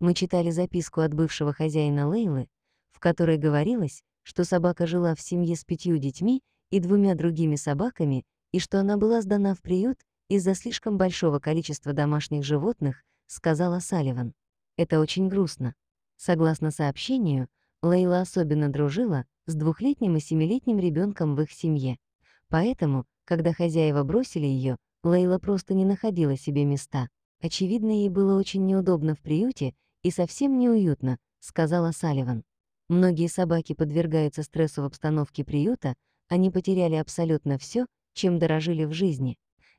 Мы читали записку от бывшего хозяина Лейлы, в которой говорилось, что собака жила в семье с пятью детьми и двумя другими собаками, и что она была сдана в приют из-за слишком большого количества домашних животных, сказала Салливан. Это очень грустно. Согласно сообщению, Лейла особенно дружила с двухлетним и семилетним ребенком в их семье. Поэтому, когда хозяева бросили ее, Лейла просто не находила себе места. Очевидно, ей было очень неудобно в приюте и совсем неуютно, сказала Салливан. Многие собаки подвергаются стрессу в обстановке приюта, они потеряли абсолютно все, чем дорожили в жизни.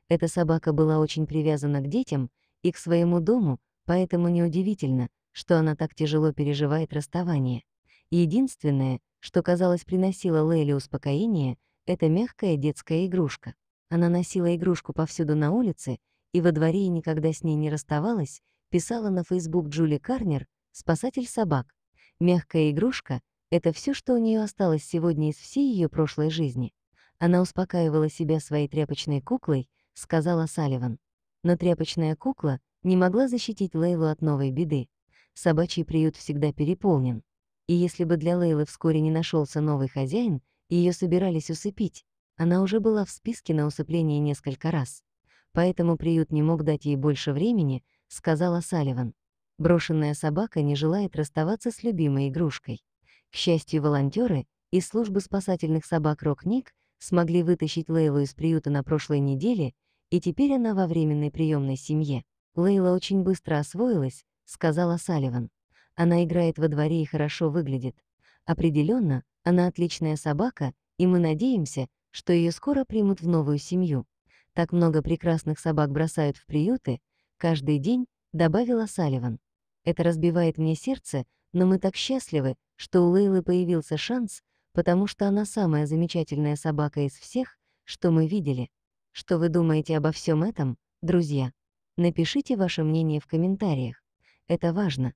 Эта собака была очень привязана к детям и к своему дому, поэтому неудивительно, что она так тяжело переживает расставание. Единственное, что, казалось, приносило Лейле успокоение, это мягкая детская игрушка. Она носила игрушку повсюду на улице и во дворе и никогда с ней не расставалась, писала на Facebook Джули Карнер «Спасатель собак». Мягкая игрушка — это все, что у нее осталось сегодня из всей ее прошлой жизни. Она успокаивала себя своей тряпочной куклой, сказала Салливан. Но тряпочная кукла не могла защитить Лейлу от новой беды. Собачий приют всегда переполнен. И если бы для Лейлы вскоре не нашелся новый хозяин, и ее собирались усыпить. Она уже была в списке на усыпление несколько раз. Поэтому приют не мог дать ей больше времени, сказала Салливан. Брошенная собака не желает расставаться с любимой игрушкой. К счастью, волонтеры из службы спасательных собак «Рокник» смогли вытащить Лейлу из приюта на прошлой неделе, и теперь она во временной приемной семье. Лейла очень быстро освоилась, сказала Салливан. Она играет во дворе и хорошо выглядит. Определенно, она отличная собака, и мы надеемся, что ее скоро примут в новую семью. Так много прекрасных собак бросают в приюты, каждый день, добавила Салливан. Это разбивает мне сердце, но мы так счастливы, что у Лейлы появился шанс, потому что она самая замечательная собака из всех, что мы видели. Что вы думаете обо всем этом, друзья? Напишите ваше мнение в комментариях. Это важно.